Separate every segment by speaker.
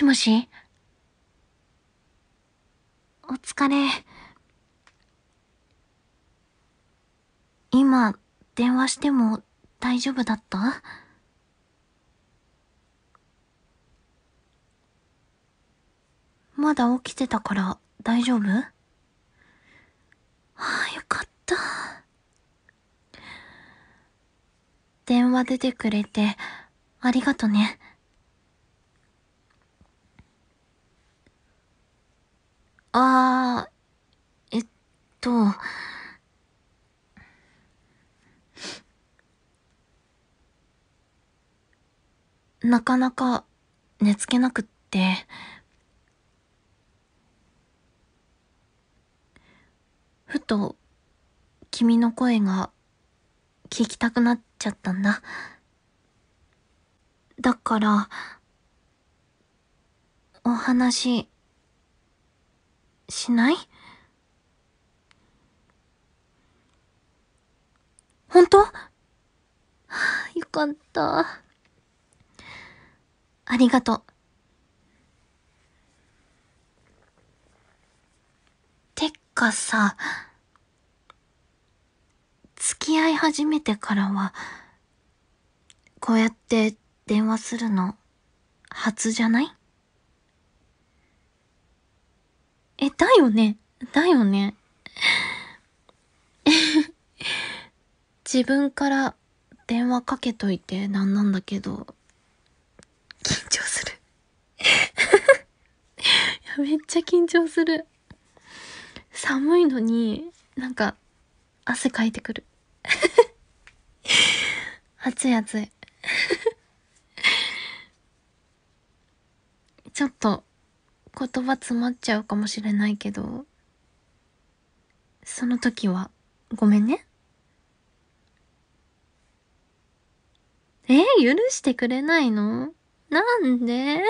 Speaker 1: しもしお疲れ。今、電話しても大丈夫だったまだ起きてたから大丈夫ああ、よかった。電話出てくれて、ありがとね。あー、えっと、なかなか寝つけなくって、ふと君の声が聞きたくなっちゃったんだ。だから、お話しない本当、よかった。ありがとう。てかさ、付き合い始めてからは、こうやって電話するの、初じゃないだよね。だよね。自分から電話かけといてなんなんだけど、緊張する めっちゃ緊張する。寒いのに、なんか、汗かいてくる。暑い暑い。ちょっと、言葉詰まっちゃうかもしれないけど、その時はごめんね。え許してくれないのなんで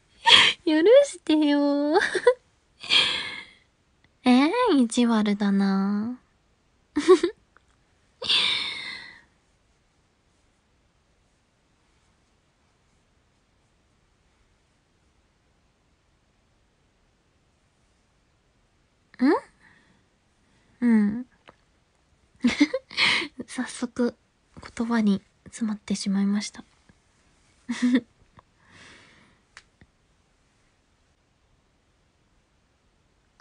Speaker 1: 許してよ えー、意地悪だな うん。早速、言葉に詰まってしまいました。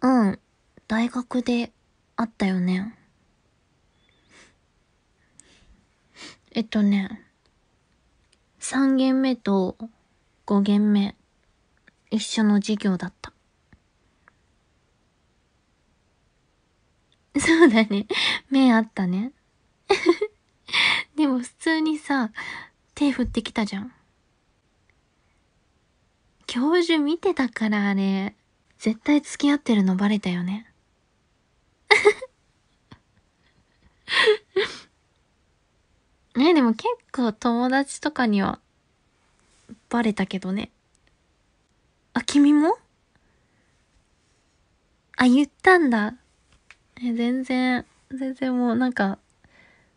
Speaker 1: うん。大学であったよね。えっとね、3限目と5限目、一緒の授業だった。そうだね。目あったね。でも普通にさ、手振ってきたじゃん。教授見てたからあれ、絶対付き合ってるのバレたよね。ねでも結構友達とかにはバレたけどね。あ、君もあ、言ったんだ。え、全然、全然もうなんか、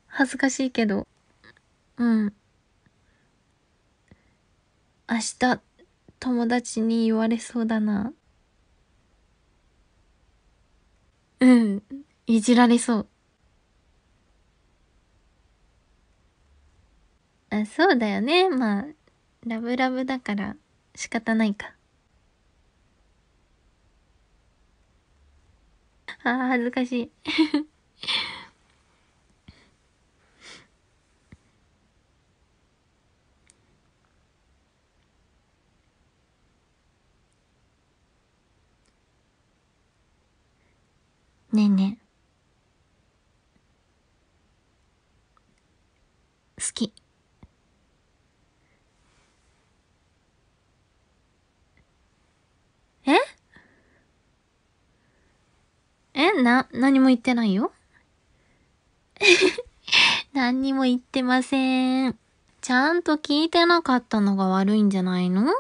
Speaker 1: 恥ずかしいけど、うん。明日、友達に言われそうだな。うん、いじられそう。あ、そうだよね。まあ、ラブラブだから仕方ないか。ああ、恥ずかしい。ねえねえ。好き。な、何も言ってないよ。何にも言ってません。ちゃんと聞いてなかったのが悪いんじゃないの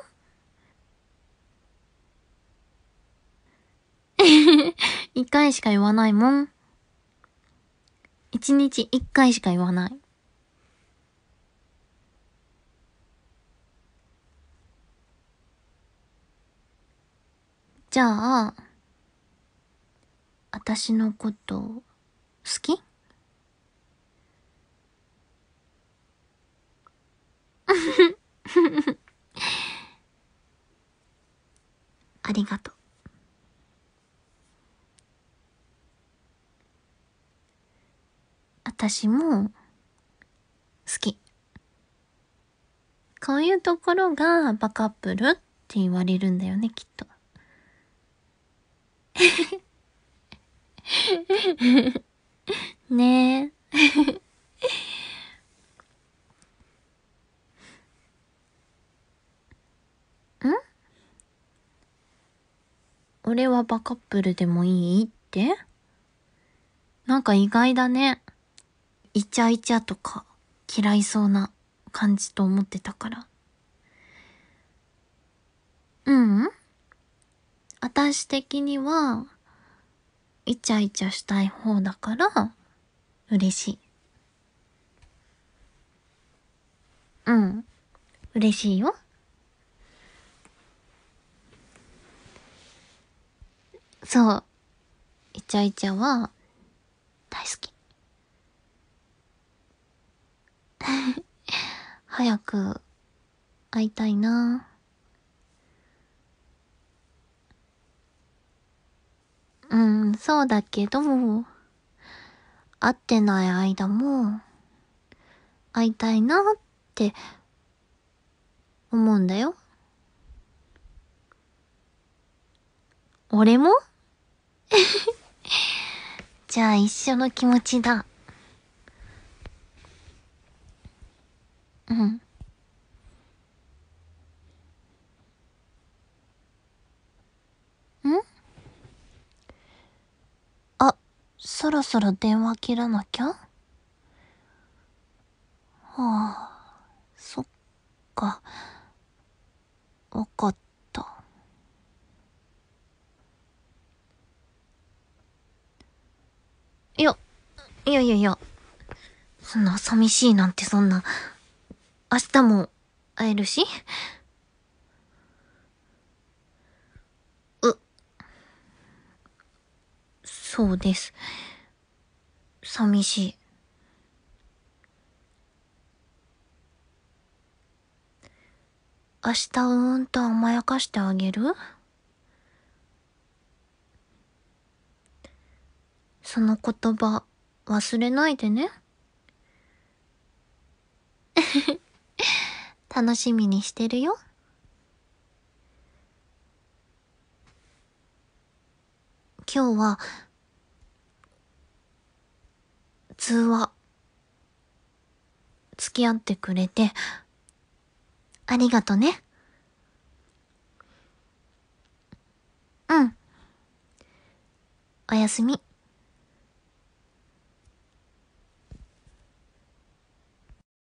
Speaker 1: 一回しか言わないもん。一日一回しか言わない。じゃあ、私のこと好き ありがとう。私も好き。こういうところがバカップルって言われるんだよね、きっと。ねえ。俺はバカップルでもいいってなんか意外だね。イチャイチャとか嫌いそうな感じと思ってたから。うん私的には、イチャイチャしたい方だから、嬉しい。うん。嬉しいよ。そう。イチャイチャは、大好き。早く、会いたいなそうだけど、会ってない間も、会いたいなって思うんだよ。俺も じゃあ一緒の気持ちだ。そろそろ電話切らなきゃはあ、そっか。わかった。いや、いやいやいや。そんな寂しいなんてそんな。明日も会えるし。そうです。寂しい。明日うんと甘やかしてあげるその言葉忘れないでね。楽しみにしてるよ。今日は通話。付き合ってくれて、ありがとね。うん。おやすみ。